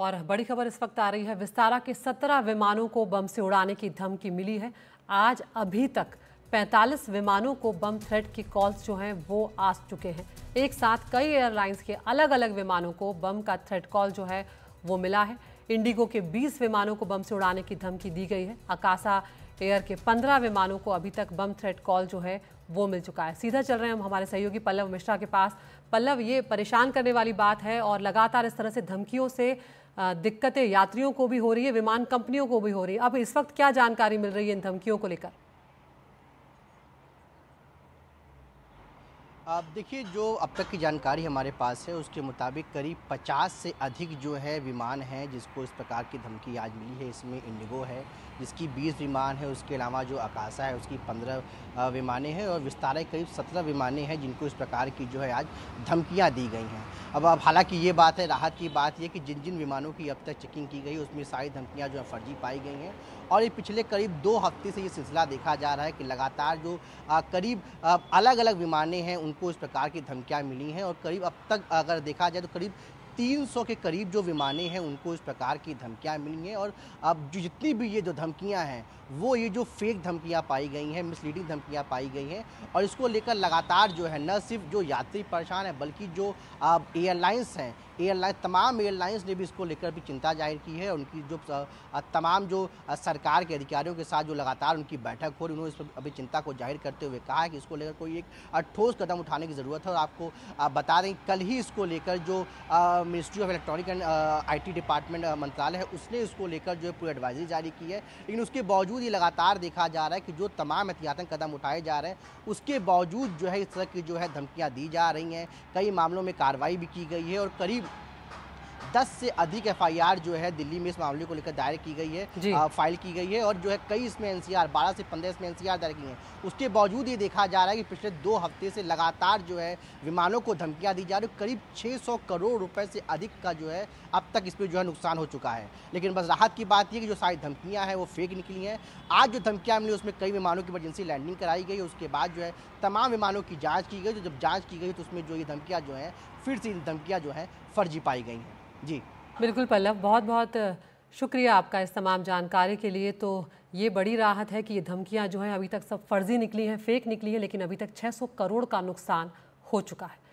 और बड़ी खबर इस वक्त आ रही है विस्तारा के सत्रह विमानों को बम से उड़ाने की धमकी मिली है आज अभी तक 45 विमानों को बम थ्रेट की कॉल्स जो हैं वो आ चुके हैं एक साथ कई एयरलाइंस के अलग अलग विमानों को बम का थ्रेट कॉल जो है वो मिला है इंडिगो के 20 विमानों को बम से उड़ाने की धमकी दी गई है अकासा एयर के 15 विमानों को अभी तक बम थ्रेट कॉल जो है वो मिल चुका है सीधा चल रहे हैं हम हमारे सहयोगी पल्लव मिश्रा के पास पल्लव ये परेशान करने वाली बात है और लगातार इस तरह से धमकियों से दिक्कतें यात्रियों को भी हो रही है विमान कंपनियों को भी हो रही है अब इस वक्त क्या जानकारी मिल रही है इन धमकियों को लेकर आप देखिए जो अब तक की जानकारी हमारे पास है उसके मुताबिक करीब 50 से अधिक जो है विमान हैं जिसको इस प्रकार की धमकी आज मिली है इसमें इंडिगो है जिसकी 20 विमान है उसके अलावा जो आकाशा है उसकी 15 विमानें हैं और विस्तारा करीब 17 विमानें हैं जिनको इस प्रकार की जो है आज धमकियाँ दी गई हैं अब अब हालांकि ये बात है राहत की बात यह कि जिन जिन विमानों की अब तक चेकिंग की गई उसमें सारी धमकियाँ जो है फर्जी पाई गई हैं और ये पिछले करीब दो हफ्ते से ये सिलसिला देखा जा रहा है कि लगातार जो करीब अलग अलग विमानें हैं उन को इस प्रकार की धमकियाँ मिली हैं और करीब अब तक अगर देखा जाए तो करीब 300 के करीब जो विमानें हैं उनको इस प्रकार की धमकियां मिली हैं और अब जो जितनी भी ये जो धमकियां हैं वो ये जो फेक धमकियां पाई गई हैं मिसलीडिंग धमकियां पाई गई हैं और इसको लेकर लगातार जो है न सिर्फ जो यात्री परेशान हैं बल्कि जो अब एयरलाइंस हैं एयरलाइन तमाम एयरलाइंस ने भी इसको लेकर भी चिंता जाहिर की है उनकी जो तमाम जो सरकार के अधिकारियों के साथ जो लगातार उनकी बैठक हो रही उन्होंने इस पर अभी चिंता को जाहिर करते हुए कहा है कि इसको लेकर कोई एक ठोस कदम उठाने की ज़रूरत है और आपको बता दें कल ही इसको लेकर जो ministry of electronic and I department मंत्रालय है उसने इसको लेकर जो है पूरी एडवाइजरी जारी की है लेकिन उसके बावजूद ये लगातार देखा जा रहा है कि जो तमाम एहतियातन कदम उठाए जा रहे हैं उसके बावजूद जो है इस तरह की जो है धमकियाँ दी जा रही हैं कई मामलों में कार्रवाई भी की गई है और करीब दस से अधिक एफ जो है दिल्ली में इस मामले को लेकर दायर की गई है आ, फाइल की गई है और जो है कई इसमें एनसीआर बारह से पंद्रह इसमें एनसीआर दायर की है उसके बावजूद ये देखा जा रहा है कि पिछले दो हफ्ते से लगातार जो है विमानों को धमकियाँ दी जा रही करीब छः करोड़ रुपये से अधिक का जो है अब तक इस पर जो है नुकसान हो चुका है लेकिन बस राहत की बात यह कि जो सारी धमकियाँ हैं वो फेक निकली हैं आज जो धमकियाँ मिली उसमें कई विमानों की इमरजेंसी लैंडिंग कराई गई उसके बाद जो है तमाम विमानों की जाँच की गई तो जब जाँच की गई तो उसमें जो ये धमकियाँ जो हैं फिर से इन धमकियाँ जो हैं फर्जी पाई गई हैं जी बिल्कुल पल्लव बहुत बहुत शुक्रिया आपका इस तमाम जानकारी के लिए तो ये बड़ी राहत है कि ये धमकियां जो हैं अभी तक सब फर्जी निकली हैं फेक निकली हैं लेकिन अभी तक 600 करोड़ का नुकसान हो चुका है